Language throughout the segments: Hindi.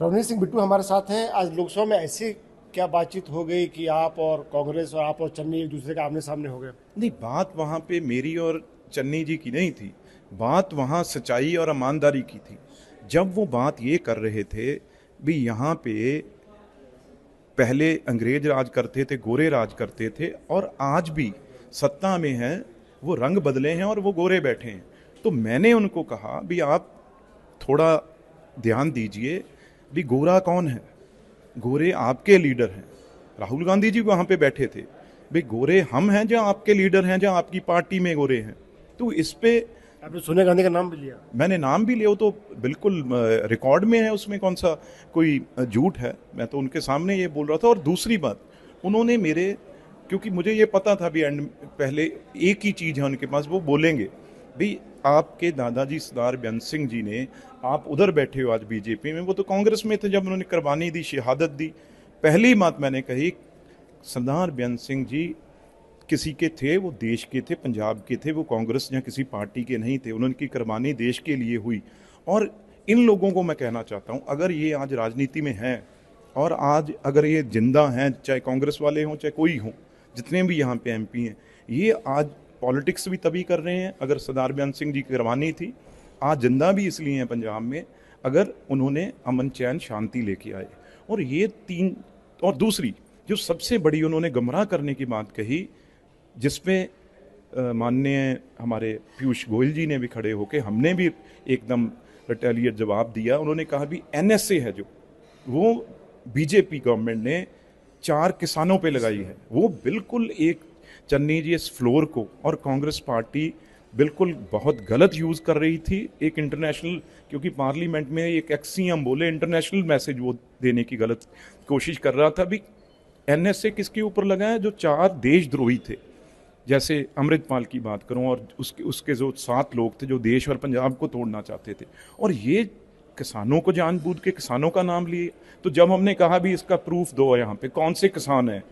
रवनीत सिंह बिट्टू हमारे साथ हैं आज लोकसभा में ऐसी क्या बातचीत हो गई कि आप और कांग्रेस और आप और चन्नी एक दूसरे के आमने सामने हो गए नहीं बात वहाँ पे मेरी और चन्नी जी की नहीं थी बात वहाँ सच्चाई और ईमानदारी की थी जब वो बात ये कर रहे थे भी यहाँ पे पहले अंग्रेज राज करते थे गोरे राज करते थे और आज भी सत्ता में हैं वो रंग बदले हैं और वो गोरे बैठे हैं तो मैंने उनको कहा भी आप थोड़ा ध्यान दीजिए भी गोरा कौन है गोरे आपके लीडर हैं राहुल गांधी जी वहाँ पे बैठे थे भाई गोरे हम हैं जहाँ आपके लीडर हैं जहाँ आपकी पार्टी में गोरे हैं तो इस पे आपने सोनिया गांधी का नाम भी लिया मैंने नाम भी लिया वो तो बिल्कुल रिकॉर्ड में है उसमें कौन सा कोई झूठ है मैं तो उनके सामने ये बोल रहा था और दूसरी बात उन्होंने मेरे क्योंकि मुझे ये पता था भी एंड पहले एक ही चीज़ है उनके पास वो बोलेंगे भाई आपके दादाजी सरदार बेंत सिंह जी ने आप उधर बैठे हो आज बीजेपी में वो तो कांग्रेस में थे जब उन्होंने कुर्बानी दी शहादत दी पहली बात मैंने कही सरदार बेंत सिंह जी किसी के थे वो देश के थे पंजाब के थे वो कांग्रेस या किसी पार्टी के नहीं थे उन्होंने की कुर्बानी देश के लिए हुई और इन लोगों को मैं कहना चाहता हूँ अगर ये आज राजनीति में हैं और आज अगर ये जिंदा हैं चाहे कांग्रेस वाले हों चाहे कोई हों जितने भी यहाँ पे एमपी हैं ये आज पॉलिटिक्स भी तभी कर रहे हैं अगर सरदार बयान सिंह जी की करवानी थी आज जिंदा भी इसलिए हैं पंजाब में अगर उन्होंने अमन चैन शांति लेके आए और ये तीन और दूसरी जो सबसे बड़ी उन्होंने गमराह करने की बात कही जिसमें माननीय हमारे पीयूष गोयल जी ने भी खड़े होके हमने भी एकदम रिटेलिएट जवाब दिया उन्होंने कहा भी एन है जो वो बीजेपी गवर्नमेंट ने चार किसानों पे लगाई है वो बिल्कुल एक चन्नी जी इस फ्लोर को और कांग्रेस पार्टी बिल्कुल बहुत गलत यूज़ कर रही थी एक इंटरनेशनल क्योंकि पार्लियामेंट में एक एक्सी बोले इंटरनेशनल मैसेज वो देने की गलत कोशिश कर रहा था भी एन एस ए किसके ऊपर लगा है जो चार देशद्रोही थे जैसे अमृतपाल की बात करूं और उसके उसके जो सात लोग थे जो देश और पंजाब को तोड़ना चाहते थे और ये किसानों को जानबूझ के किसानों का नाम लिए तो जब हमने कहा भी इसका प्रूफ दो यहाँ पे कौन से किसान हैं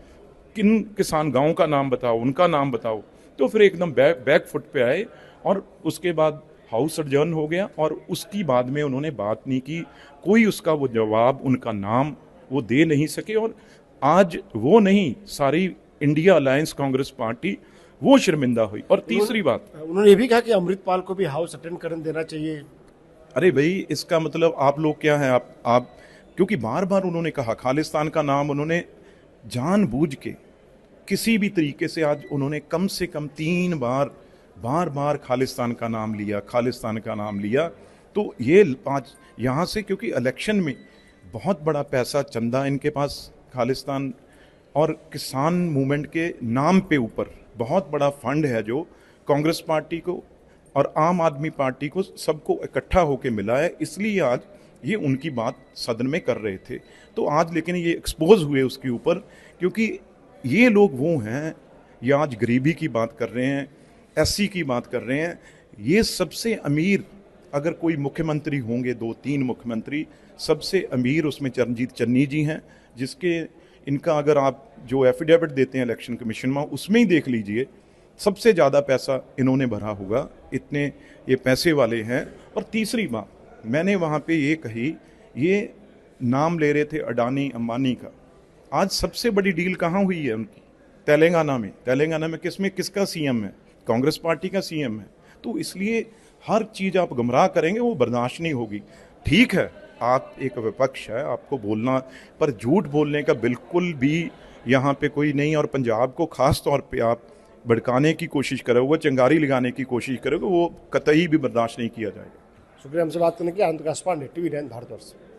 किन किसान गाँव का नाम बताओ उनका नाम बताओ तो फिर एकदम बैक बैक फुट पे आए और उसके बाद हाउस अडजर्न हो गया और उसकी बाद में उन्होंने बात नहीं की कोई उसका वो जवाब उनका नाम वो दे नहीं सके और आज वो नहीं सारी इंडिया अलायंस कांग्रेस पार्टी वो शर्मिंदा हुई और तीसरी बात उन्होंने ये भी कहा कि अमृतपाल को भी हाउस अटेंड करने देना चाहिए अरे भाई इसका मतलब आप लोग क्या हैं आप आप क्योंकि बार बार उन्होंने कहा खालिस्तान का नाम उन्होंने जानबूझ के किसी भी तरीके से आज उन्होंने कम से कम तीन बार बार बार खालिस्तान का नाम लिया खालिस्तान का नाम लिया तो ये आज यहाँ से क्योंकि इलेक्शन में बहुत बड़ा पैसा चंदा इनके पास खालिस्तान और किसान मूवमेंट के नाम पे ऊपर बहुत बड़ा फंड है जो कांग्रेस पार्टी को और आम आदमी पार्टी को सबको इकट्ठा होकर मिला है इसलिए आज ये उनकी बात सदन में कर रहे थे तो आज लेकिन ये एक्सपोज हुए उसके ऊपर क्योंकि ये लोग वो हैं ये आज गरीबी की बात कर रहे हैं एस की बात कर रहे हैं ये सबसे अमीर अगर कोई मुख्यमंत्री होंगे दो तीन मुख्यमंत्री सबसे अमीर उसमें चरणजीत चन्नी जी हैं जिसके इनका अगर आप जो एफिडेविट देते हैं इलेक्शन कमीशन में उसमें ही देख लीजिए सबसे ज़्यादा पैसा इन्होंने भरा होगा इतने ये पैसे वाले हैं और तीसरी बात मैंने वहाँ पे ये कही ये नाम ले रहे थे अडानी अम्बानी का आज सबसे बड़ी डील कहाँ हुई है उनकी तेलंगाना में तेलंगाना में किस में किसका सीएम है कांग्रेस पार्टी का सीएम है तो इसलिए हर चीज़ आप गमराह करेंगे वो बर्दाश्त नहीं होगी ठीक है आप एक विपक्ष है आपको बोलना पर झूठ बोलने का बिल्कुल भी यहाँ पे कोई नहीं और पंजाब को ख़ास तौर पे आप भड़काने की कोशिश करोगे चंगारी लगाने की कोशिश करोगे वो कतई भी बर्दाश्त नहीं किया जाएगा शुक्रिया हमसे बात करने के अंत का पांडे टीवी नाइन भारतवर्ष